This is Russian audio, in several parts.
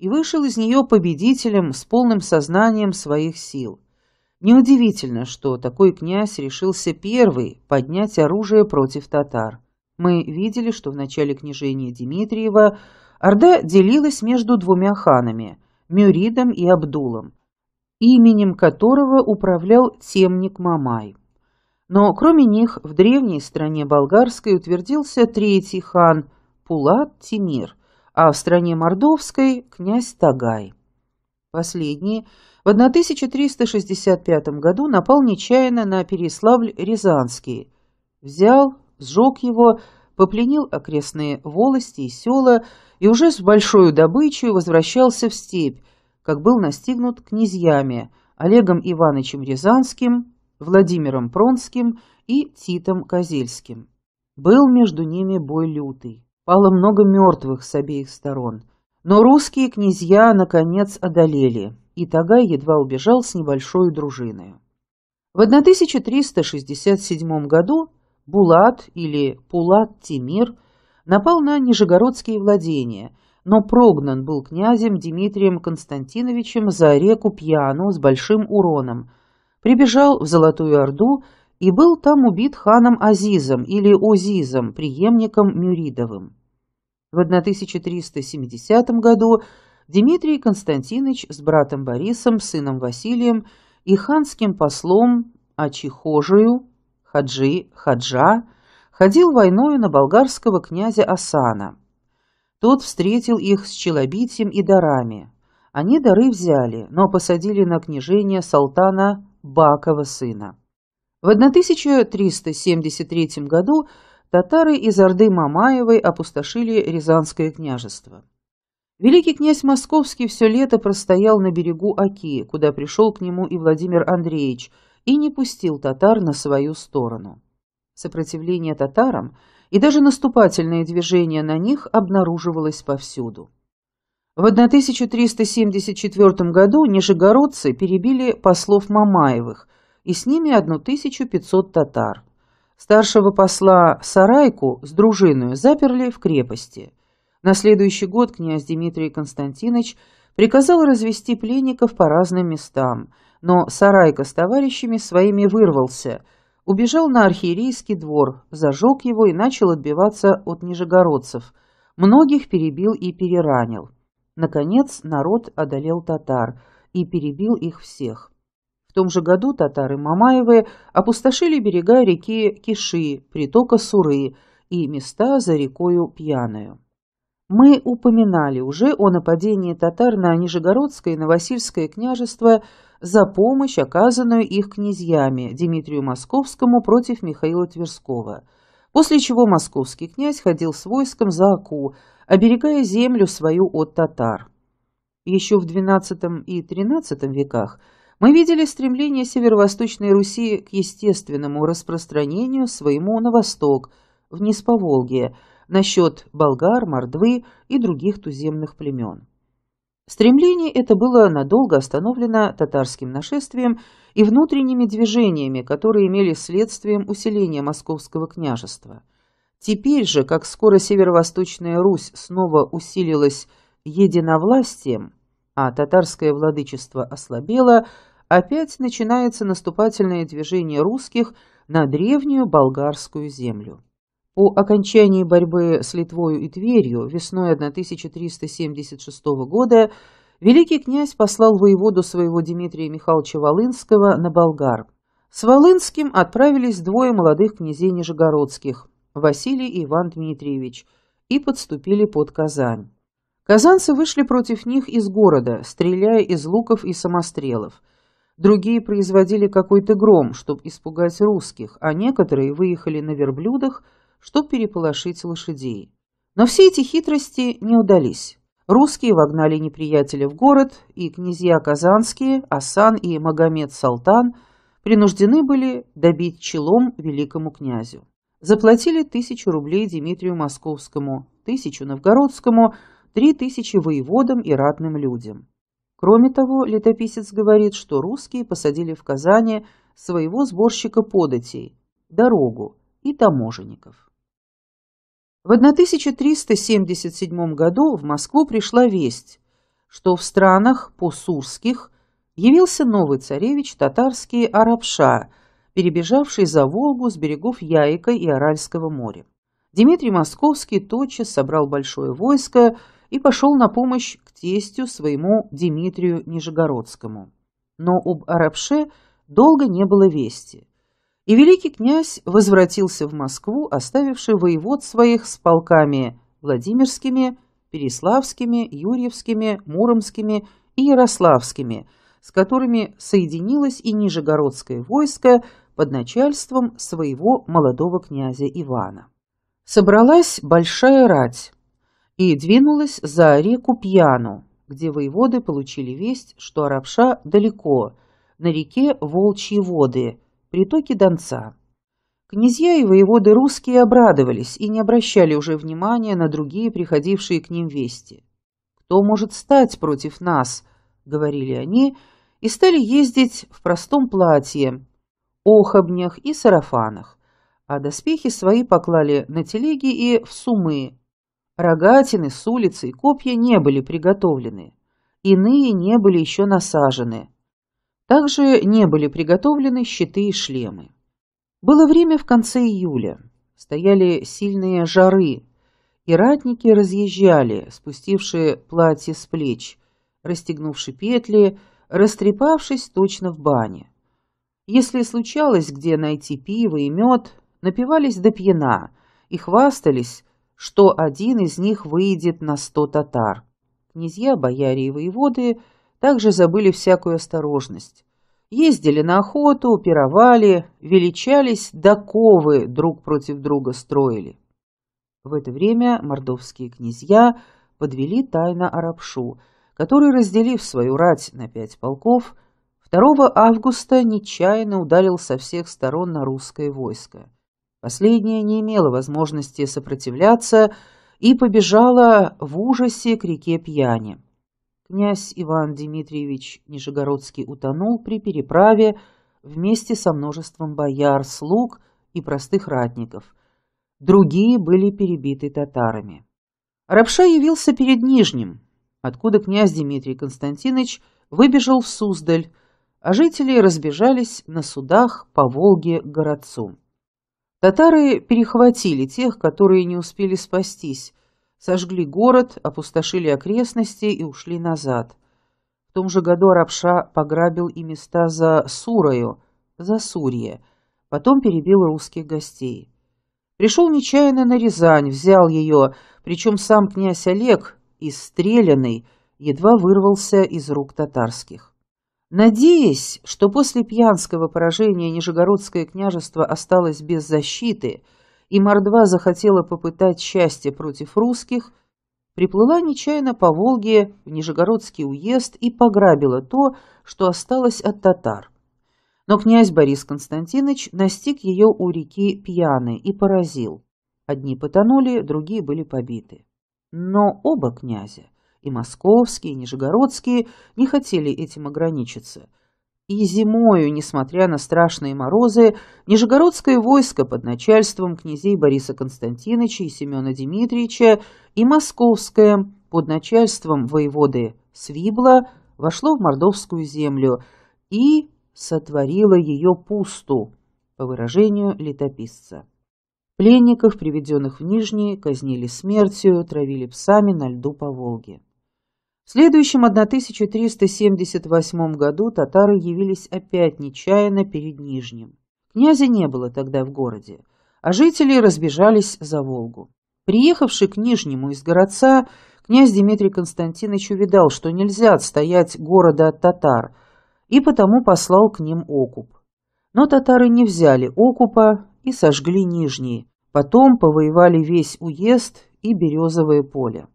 и вышел из нее победителем с полным сознанием своих сил. Неудивительно, что такой князь решился первый поднять оружие против татар. Мы видели, что в начале княжения Дмитриева Орда делилась между двумя ханами – Мюридом и Абдулом, именем которого управлял темник Мамай. Но кроме них в древней стране болгарской утвердился третий хан – Пулат Тимир, а в стране Мордовской князь Тагай. Последний в 1365 году напал нечаянно на Переславль Рязанский, взял, сжег его, попленил окрестные волости и села и уже с большой добычей возвращался в степь, как был настигнут князьями Олегом Ивановичем Рязанским, Владимиром Пронским и Титом Козельским. Был между ними бой лютый пало много мертвых с обеих сторон. Но русские князья, наконец, одолели, и Тагай едва убежал с небольшой дружиной. В 1367 году Булат или Пулат-Тимир напал на нижегородские владения, но прогнан был князем Дмитрием Константиновичем за реку Пьяну с большим уроном, прибежал в Золотую Орду и был там убит ханом Азизом или Озизом, преемником Мюридовым. В 1370 году Дмитрий Константинович с братом Борисом, сыном Василием и ханским послом Ачихожию Хаджи Хаджа ходил войною на болгарского князя Асана. Тот встретил их с челобитием и дарами. Они дары взяли, но посадили на княжение салтана Бакова сына. В 1373 году татары из Орды Мамаевой опустошили Рязанское княжество. Великий князь Московский все лето простоял на берегу Оки, куда пришел к нему и Владимир Андреевич, и не пустил татар на свою сторону. Сопротивление татарам и даже наступательное движение на них обнаруживалось повсюду. В 1374 году нижегородцы перебили послов Мамаевых, и с ними 1500 татар. Старшего посла Сарайку с дружиною заперли в крепости. На следующий год князь Дмитрий Константинович приказал развести пленников по разным местам, но Сарайка с товарищами своими вырвался, убежал на архиерейский двор, зажег его и начал отбиваться от нижегородцев. Многих перебил и переранил. Наконец народ одолел татар и перебил их всех. В том же году татары Мамаевы опустошили берега реки Киши, притока Суры и места за рекою Пьяную. Мы упоминали уже о нападении татар на Нижегородское и Новосильское княжество за помощь, оказанную их князьями Дмитрию Московскому против Михаила Тверского, после чего московский князь ходил с войском за Аку, оберегая землю свою от татар. Еще в XII и XIII веках – мы видели стремление Северо-Восточной Руси к естественному распространению своему на восток, вниз по Волге, насчет болгар, мордвы и других туземных племен. Стремление это было надолго остановлено татарским нашествием и внутренними движениями, которые имели следствием усиления московского княжества. Теперь же, как скоро Северо-Восточная Русь снова усилилась единовластием, а татарское владычество ослабело – опять начинается наступательное движение русских на древнюю болгарскую землю. По окончании борьбы с Литвою и Тверью весной 1376 года великий князь послал воеводу своего Дмитрия Михайловича Волынского на Болгар. С Волынским отправились двое молодых князей Нижегородских – Василий и Иван Дмитриевич – и подступили под Казань. Казанцы вышли против них из города, стреляя из луков и самострелов – Другие производили какой-то гром, чтобы испугать русских, а некоторые выехали на верблюдах, чтобы переполошить лошадей. Но все эти хитрости не удались. Русские вогнали неприятеля в город, и князья Казанские, Асан и Магомед Салтан принуждены были добить челом великому князю. Заплатили тысячу рублей Дмитрию Московскому, тысячу Новгородскому, три тысячи воеводам и ратным людям. Кроме того, летописец говорит, что русские посадили в Казани своего сборщика податей, дорогу и таможенников. В 1377 году в Москву пришла весть, что в странах посурских явился новый царевич татарский Арабша, перебежавший за Волгу с берегов Яйка и Аральского моря. Дмитрий Московский тотчас собрал большое войско и пошел на помощь к тестю своему Дмитрию Нижегородскому. Но об Арабше долго не было вести, и великий князь возвратился в Москву, оставивший воевод своих с полками Владимирскими, Переславскими, Юрьевскими, Муромскими и Ярославскими, с которыми соединилось и Нижегородское войско под начальством своего молодого князя Ивана. Собралась большая рать, и двинулась за реку Пьяну, где воеводы получили весть, что Арабша далеко, на реке Волчьи воды, притоки Донца. Князья и воеводы русские обрадовались и не обращали уже внимания на другие приходившие к ним вести. «Кто может стать против нас?» — говорили они, и стали ездить в простом платье, охобнях и сарафанах, а доспехи свои поклали на телеги и в сумы, Рогатины с улицы и копья не были приготовлены, иные не были еще насажены. Также не были приготовлены щиты и шлемы. Было время в конце июля, стояли сильные жары, и ратники разъезжали, спустившие платье с плеч, расстегнувши петли, растрепавшись точно в бане. Если случалось где найти пиво и мед, напивались до пьяна и хвастались, что один из них выйдет на сто татар. Князья, бояре и воеводы также забыли всякую осторожность. Ездили на охоту, пировали, величались, доковы друг против друга строили. В это время мордовские князья подвели тайно Арабшу, который, разделив свою рать на пять полков, 2 августа нечаянно ударил со всех сторон на русское войско. Последняя не имела возможности сопротивляться и побежала в ужасе к реке Пьяни. Князь Иван Дмитриевич Нижегородский утонул при переправе вместе со множеством бояр, слуг и простых ратников. Другие были перебиты татарами. Рабша явился перед Нижним, откуда князь Дмитрий Константинович выбежал в Суздаль, а жители разбежались на судах по Волге к городцу. Татары перехватили тех, которые не успели спастись, сожгли город, опустошили окрестности и ушли назад. В том же году Арабша пограбил и места за Сурою, за Сурье, потом перебил русских гостей. Пришел нечаянно на Рязань, взял ее, причем сам князь Олег, истрелянный, едва вырвался из рук татарских. Надеясь, что после пьянского поражения Нижегородское княжество осталось без защиты, и Мордва захотела попытать счастье против русских, приплыла нечаянно по Волге в Нижегородский уезд и пограбила то, что осталось от татар. Но князь Борис Константинович настиг ее у реки Пьяны и поразил. Одни потонули, другие были побиты. Но оба князя и московские, и нижегородские не хотели этим ограничиться. И зимою, несмотря на страшные морозы, Нижегородское войско под начальством князей Бориса Константиновича и Семена Дмитриевича и Московское под начальством воеводы Свибла вошло в мордовскую землю и сотворило ее пусту, по выражению летописца. Пленников, приведенных в Нижний, казнили смертью, травили псами на льду по Волге. В следующем 1378 году татары явились опять нечаянно перед Нижним. Князя не было тогда в городе, а жители разбежались за Волгу. Приехавший к Нижнему из городца, князь Дмитрий Константинович увидал, что нельзя отстоять города от татар, и потому послал к ним окуп. Но татары не взяли окупа и сожгли Нижний, потом повоевали весь уезд и березовое поле.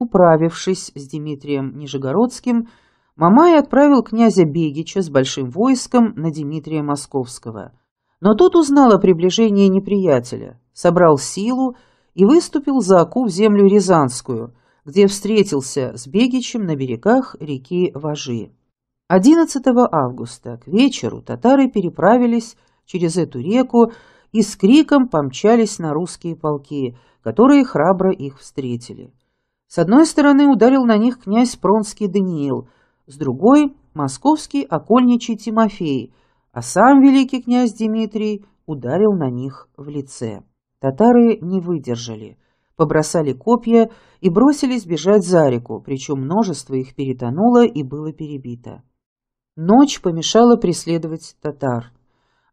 Управившись с Дмитрием Нижегородским, Мамай отправил князя Бегича с большим войском на Дмитрия Московского. Но тот узнал о приближении неприятеля, собрал силу и выступил за Аку в землю Рязанскую, где встретился с Бегичем на берегах реки Важи. 11 августа к вечеру татары переправились через эту реку и с криком помчались на русские полки, которые храбро их встретили. С одной стороны ударил на них князь Пронский Даниил, с другой – московский окольничий Тимофей, а сам великий князь Дмитрий ударил на них в лице. Татары не выдержали, побросали копья и бросились бежать за реку, причем множество их перетонуло и было перебито. Ночь помешала преследовать татар,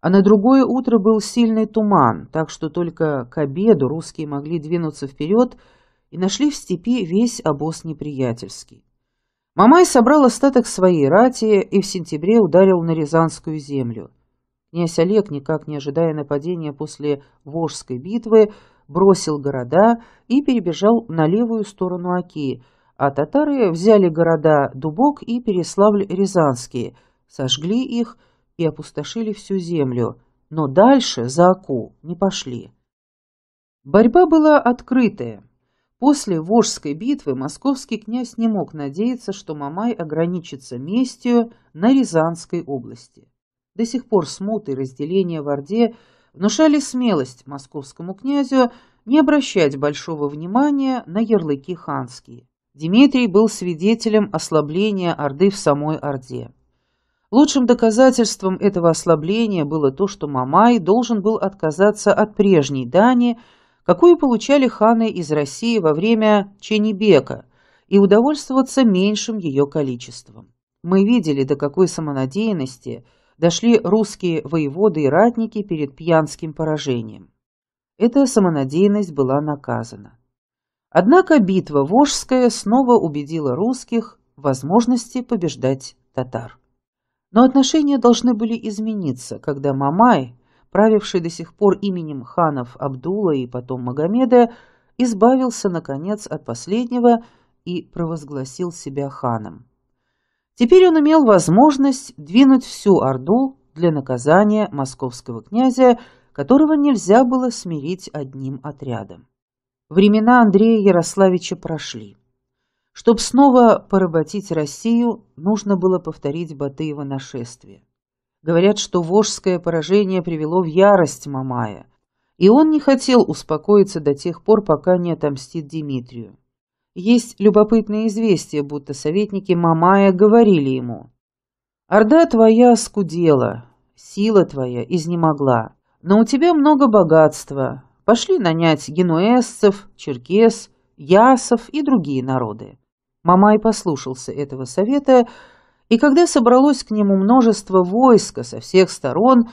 а на другое утро был сильный туман, так что только к обеду русские могли двинуться вперед – и нашли в степи весь обоз неприятельский. Мамай собрал остаток своей рати и в сентябре ударил на Рязанскую землю. Князь Олег, никак не ожидая нападения после вожской битвы, бросил города и перебежал на левую сторону Оки, а татары взяли города Дубок и Переславль-Рязанские, сожгли их и опустошили всю землю, но дальше за Оку не пошли. Борьба была открытая, После вожской битвы московский князь не мог надеяться, что Мамай ограничится местью на Рязанской области. До сих пор смуты и разделения в Орде внушали смелость московскому князю не обращать большого внимания на ярлыки ханские. Дмитрий был свидетелем ослабления Орды в самой Орде. Лучшим доказательством этого ослабления было то, что Мамай должен был отказаться от прежней дани – какую получали ханы из России во время Ченебека, и удовольствоваться меньшим ее количеством. Мы видели, до какой самонадеянности дошли русские воеводы и ратники перед пьянским поражением. Эта самонадеянность была наказана. Однако битва Вожская снова убедила русских в возможности побеждать татар. Но отношения должны были измениться, когда Мамай, правивший до сих пор именем ханов Абдула и потом Магомеда, избавился, наконец, от последнего и провозгласил себя ханом. Теперь он имел возможность двинуть всю Орду для наказания московского князя, которого нельзя было смирить одним отрядом. Времена Андрея Ярославича прошли. Чтобы снова поработить Россию, нужно было повторить Батыева нашествие. Говорят, что вожское поражение привело в ярость Мамая, и он не хотел успокоиться до тех пор, пока не отомстит Дмитрию. Есть любопытное известие, будто советники Мамая говорили ему, «Орда твоя скудела, сила твоя изнемогла, но у тебя много богатства, пошли нанять генуэзцев, черкес, ясов и другие народы». Мамай послушался этого совета и когда собралось к нему множество войска со всех сторон,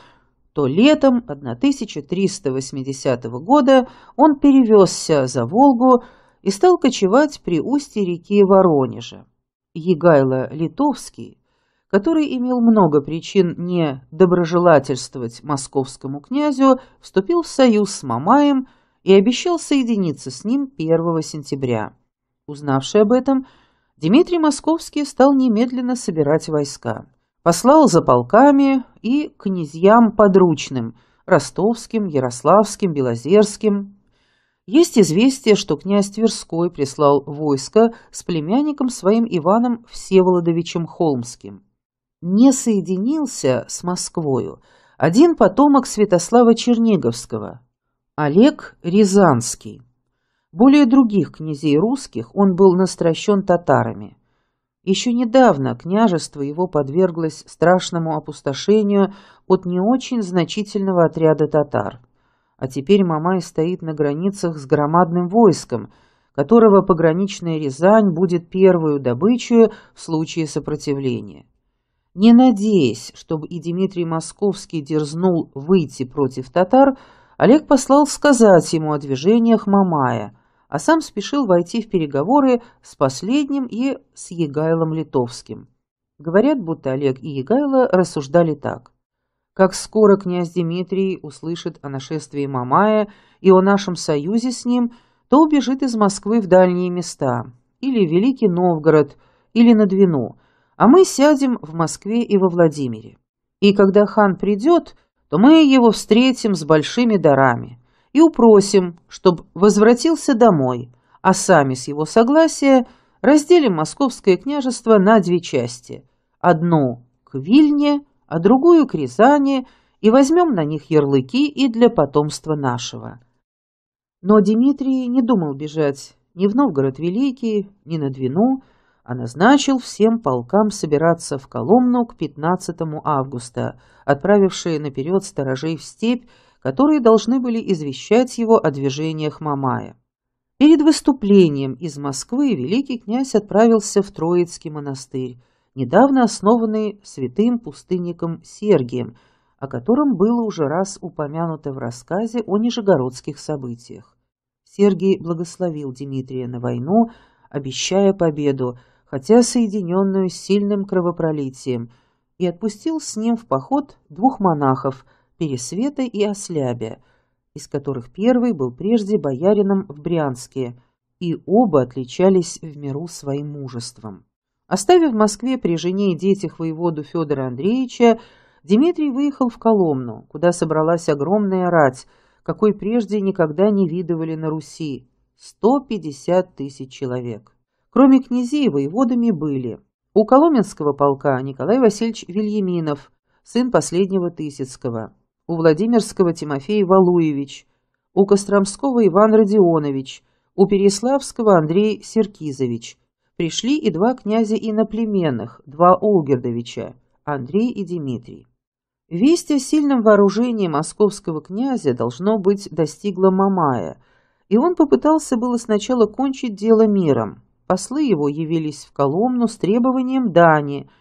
то летом 1380 года он перевезся за Волгу и стал кочевать при устье реки Воронежа. Егайло Литовский, который имел много причин не доброжелательствовать московскому князю, вступил в союз с Мамаем и обещал соединиться с ним 1 сентября. Узнавший об этом, Дмитрий Московский стал немедленно собирать войска. Послал за полками и князьям подручным – ростовским, ярославским, белозерским. Есть известие, что князь Тверской прислал войско с племянником своим Иваном Всеволодовичем Холмским. Не соединился с Москвою один потомок Святослава Черниговского – Олег Рязанский. Более других князей русских он был настращен татарами. Еще недавно княжество его подверглось страшному опустошению от не очень значительного отряда татар. А теперь Мамай стоит на границах с громадным войском, которого пограничная Рязань будет первую добычу в случае сопротивления. Не надеясь, чтобы и Дмитрий Московский дерзнул выйти против татар, Олег послал сказать ему о движениях Мамая – а сам спешил войти в переговоры с последним и с Егайлом Литовским. Говорят, будто Олег и Егайло рассуждали так. Как скоро князь Дмитрий услышит о нашествии Мамая и о нашем союзе с ним, то убежит из Москвы в дальние места, или в Великий Новгород, или на Двину, а мы сядем в Москве и во Владимире. И когда хан придет, то мы его встретим с большими дарами и упросим, чтоб возвратился домой, а сами с его согласия разделим московское княжество на две части. Одну к Вильне, а другую к Рязани, и возьмем на них ярлыки и для потомства нашего. Но Дмитрий не думал бежать ни в Новгород Великий, ни на Двину, а назначил всем полкам собираться в Коломну к 15 августа, отправившие наперед сторожей в степь которые должны были извещать его о движениях Мамая. Перед выступлением из Москвы великий князь отправился в Троицкий монастырь, недавно основанный святым пустынником Сергием, о котором было уже раз упомянуто в рассказе о нижегородских событиях. Сергий благословил Дмитрия на войну, обещая победу, хотя соединенную с сильным кровопролитием, и отпустил с ним в поход двух монахов – Пересвета и Ослябе, из которых первый был прежде боярином в Брянске, и оба отличались в миру своим мужеством. Оставив в Москве при жене и детях воеводу Федора Андреевича, Дмитрий выехал в Коломну, куда собралась огромная рать, какой прежде никогда не видывали на Руси – 150 тысяч человек. Кроме князей, воеводами были у Коломенского полка Николай Васильевич Вильяминов, сын последнего Тысяцкого – у Владимирского Тимофей Валуевич, у Костромского Иван Родионович, у Переславского Андрей Серкизович. Пришли и два князя иноплеменных, два Олгердовича, Андрей и Дмитрий. Весть о сильном вооружении московского князя, должно быть, достигла Мамая, и он попытался было сначала кончить дело миром. Послы его явились в Коломну с требованием дани –